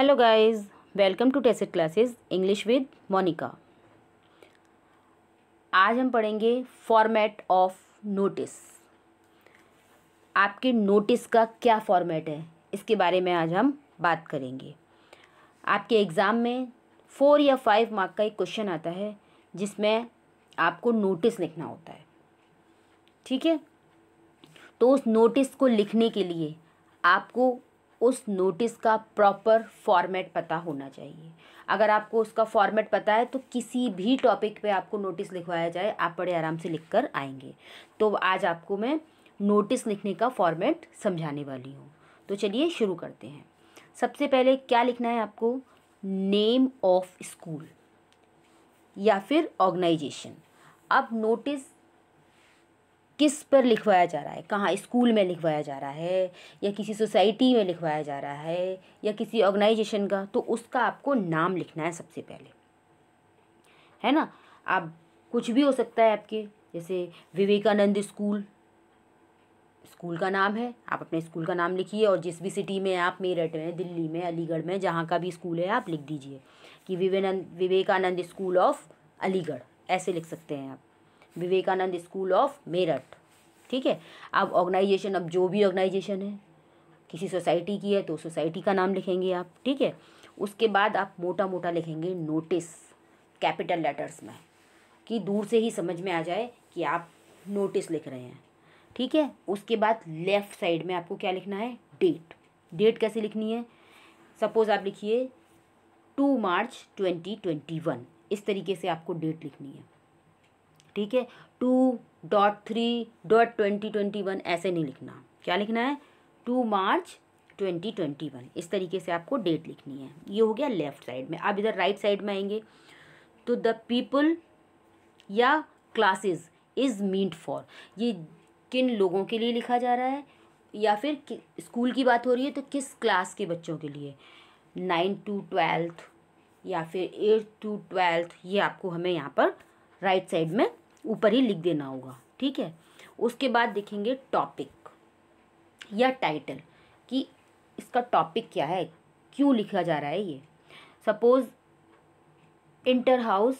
hello guys welcome to tested classes English with Monica आज हम पढ़ेंगे फॉर्मेट ऑफ नोटिस आपके नोटिस का क्या फॉर्मेट है इसके बारे में आज हम बात करेंगे आपके एग्ज़ाम में फोर या फाइव मार्क का एक क्वेश्चन आता है जिसमें आपको नोटिस लिखना होता है ठीक है तो उस नोटिस को लिखने के लिए आपको उस नोटिस का प्रॉपर फॉर्मेट पता होना चाहिए अगर आपको उसका फॉर्मेट पता है तो किसी भी टॉपिक पे आपको नोटिस लिखवाया जाए आप बड़े आराम से लिख कर आएंगे तो आज आपको मैं नोटिस लिखने का फॉर्मेट समझाने वाली हूँ तो चलिए शुरू करते हैं सबसे पहले क्या लिखना है आपको नेम ऑफ स्कूल या फिर ऑर्गेनाइजेशन अब नोटिस किस पर लिखवाया जा रहा है कहाँ स्कूल में लिखवाया जा रहा है या किसी सोसाइटी में लिखवाया जा रहा है या किसी ऑर्गेनाइजेशन का तो उसका आपको नाम लिखना है सबसे पहले है ना आप कुछ भी हो सकता है आपके जैसे विवेकानंद स्कूल स्कूल का नाम है आप अपने स्कूल का नाम लिखिए और जिस भी सिटी में आप मेरठ में दिल्ली में अलीगढ़ में जहाँ का भी स्कूल है आप लिख दीजिए कि विवेकानंद विवेकानंद स्कूल ऑफ अलीगढ़ ऐसे लिख सकते हैं आप विवेकानंद स्कूल ऑफ मेरठ ठीक है अब ऑर्गेनाइजेशन अब जो भी ऑर्गेनाइजेशन है किसी सोसाइटी की है तो सोसाइटी का नाम लिखेंगे आप ठीक है उसके बाद आप मोटा मोटा लिखेंगे नोटिस कैपिटल लेटर्स में कि दूर से ही समझ में आ जाए कि आप नोटिस लिख रहे हैं ठीक है उसके बाद लेफ़्ट साइड में आपको क्या लिखना है डेट डेट कैसे लिखनी है सपोज़ आप लिखिए two March twenty twenty one इस तरीके से आपको डेट लिखनी है ठीक है two dot three dot twenty twenty one ऐसे नहीं लिखना क्या लिखना है two March twenty twenty one इस तरीके से आपको डेट लिखनी है ये हो गया लेफ्ट साइड में आप इधर राइट साइड में आएंगे तो द पीपल या क्लासेस इज़ मीट फॉर ये किन लोगों के लिए लिखा जा रहा है या फिर स्कूल की बात हो रही है तो किस क्लास के बच्चों के लिए नाइन टू ट्वेल्थ या फिर एट टू ट्वेल्थ ये आपको हमें यहाँ पर राइट साइड में ऊपर ही लिख देना होगा ठीक है उसके बाद देखेंगे टॉपिक या टाइटल कि इसका टॉपिक क्या है क्यों लिखा जा रहा है ये suppose inter house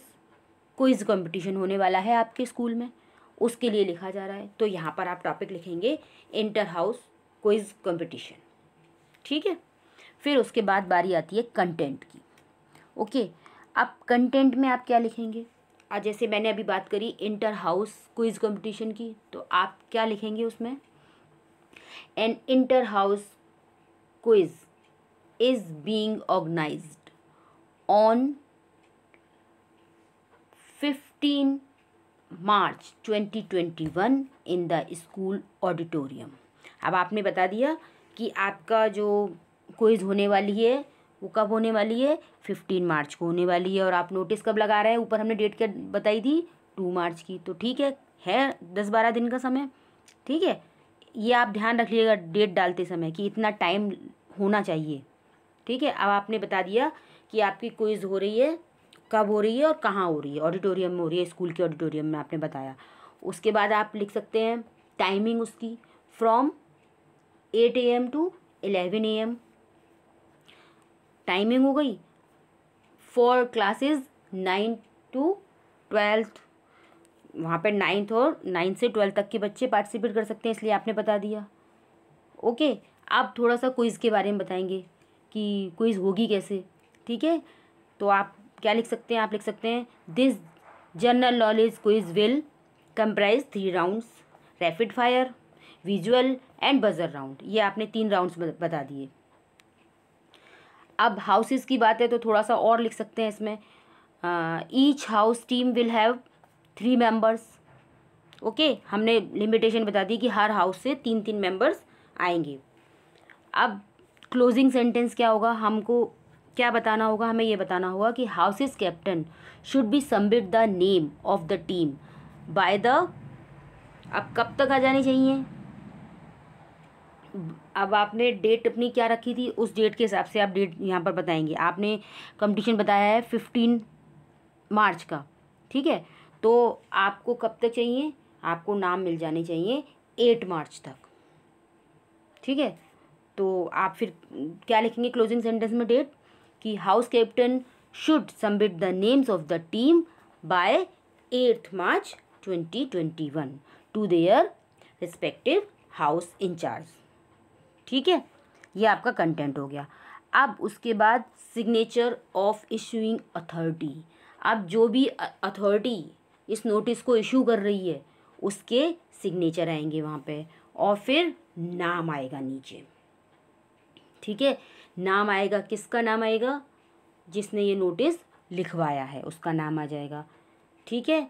quiz competition होने वाला है आपके स्कूल में उसके लिए लिखा जा रहा है तो यहाँ पर आप टॉपिक लिखेंगे इंटर हाउस क्विज़ कंपटीशन ठीक है फिर उसके बाद बारी आती है कंटेंट की ओके अब कंटेंट में आप क्या लिखेंगे आज जैसे मैंने अभी बात करी इंटर हाउस क्विज कंपटीशन की तो आप क्या लिखेंगे उसमें an inter house quiz is being organised on fifteen March twenty twenty one in the school auditorium अब आपने बता दिया कि आपका जो क्विज होने वाली है वो कब होने वाली है फिफ्टीन मार्च को होने वाली है और आप नोटिस कब लगा रहे हैं ऊपर हमने डेट क्या बताई थी टू मार्च की तो ठीक है है दस बारह दिन का समय ठीक है ये आप ध्यान रखिएगा डेट डालते समय कि इतना टाइम होना चाहिए ठीक है अब आपने बता दिया कि आपकी क्विज़ हो रही है कब हो रही है और कहाँ हो रही है ऑडिटोरियम में हो रही है स्कूल के ऑडिटोरियम में आपने बताया उसके बाद आप लिख सकते हैं टाइमिंग उसकी from eight A M to eleven A M timing हो गई for classes nine to twelfth वहाँ पर नाइन्थ और नाइन्थ से ट्वेल्थ तक के बच्चे पार्टिसिपेट कर सकते हैं इसलिए आपने बता दिया ओके आप थोड़ा सा क्विज़ के बारे में बताएंगे कि क्विज़ होगी कैसे ठीक है तो आप क्या लिख सकते हैं आप लिख सकते हैं this general knowledge quiz will comprise three rounds rapid fire visual and buzzer round ये आपने तीन राउंड्स बता दिए अब हाउसेस की बात है तो थोड़ा सा और लिख सकते हैं इसमें each house team will have three members okay हमने लिमिटेशन बता दी कि हर हाउस से तीन तीन मेंबर्स आएंगे अब क्लोजिंग सेंटेंस क्या होगा हमको क्या बताना होगा हमें ये बताना होगा कि houses captain should be submit the name of the team by the अब कब तक आ जानी चाहिए अब आपने डेट अपनी क्या रखी थी उस डेट के हिसाब से आप डेट यहाँ पर बताएंगे आपने कंपटीशन बताया है फिफ्टीन मार्च का ठीक है तो आपको कब तक चाहिए आपको नाम मिल जाने चाहिए एट मार्च तक ठीक है तो आप फिर क्या लिखेंगे क्लोजिंग सेंटेंस में डेट कि house captain should submit the names of the team by eighth March twenty twenty one to their respective house incharge ठीक है ये आपका कंटेंट हो गया अब उसके बाद सिग्नेचर ऑफ इशूइंग अथॉरिटी अब जो भी अथॉरिटी इस नोटिस को इशू कर रही है उसके सिग्नेचर आएंगे वहाँ पे और फिर नाम आएगा नीचे ठीक है नाम आएगा किसका नाम आएगा जिसने ये नोटिस लिखवाया है उसका नाम आ जाएगा ठीक है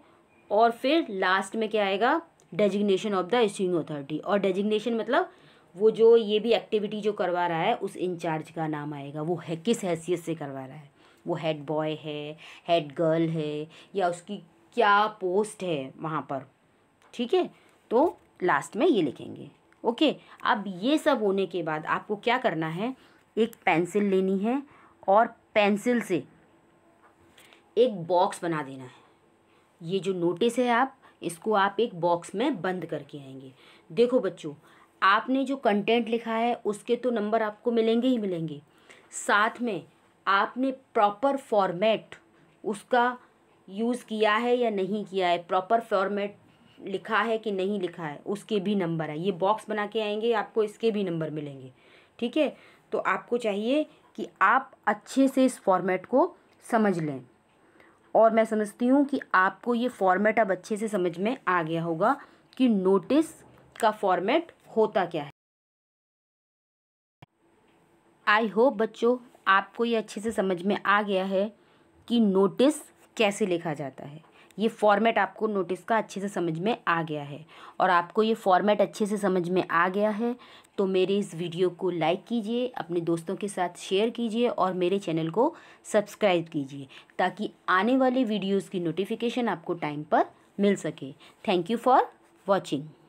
और फिर लास्ट में क्या आएगा designation of the issuing authority और डेजिग्नेशन मतलब वो जो ये भी एक्टिविटी जो करवा रहा है उस इंचार्ज का नाम आएगा वो है किस हैसियत से करवा रहा है वो हेड बॉय है हेड गर्ल है या उसकी क्या पोस्ट है वहाँ पर ठीक है तो लास्ट में ये लिखेंगे ओके अब ये सब होने के बाद आपको क्या करना है एक पेंसिल लेनी है और पेंसिल से एक बॉक्स बना देना है ये जो नोटिस है आप इसको आप एक बॉक्स में बंद करके आएंगे देखो बच्चों आपने जो कंटेंट लिखा है उसके तो नंबर आपको मिलेंगे ही मिलेंगे साथ में आपने प्रॉपर फॉर्मेट उसका यूज़ किया है या नहीं किया है प्रॉपर फॉर्मेट लिखा है कि नहीं लिखा है उसके भी नंबर है ये बॉक्स बना के आएंगे आपको इसके भी नंबर मिलेंगे ठीक है तो आपको चाहिए कि आप अच्छे से इस फॉर्मेट को समझ लें और मैं समझती हूँ कि आपको ये फॉर्मेट अब अच्छे से समझ में आ गया होगा कि नोटिस का फॉर्मेट होता क्या है आई होप बच्चों आपको ये अच्छे से समझ में आ गया है कि नोटिस कैसे लिखा जाता है ये फॉर्मेट आपको नोटिस का अच्छे से समझ में आ गया है और आपको ये फॉर्मेट अच्छे से समझ में आ गया है तो मेरे इस वीडियो को लाइक कीजिए अपने दोस्तों के साथ शेयर कीजिए और मेरे चैनल को सब्सक्राइब कीजिए ताकि आने वाले वीडियोज़ की नोटिफिकेशन आपको टाइम पर मिल सके थैंक यू फॉर वॉचिंग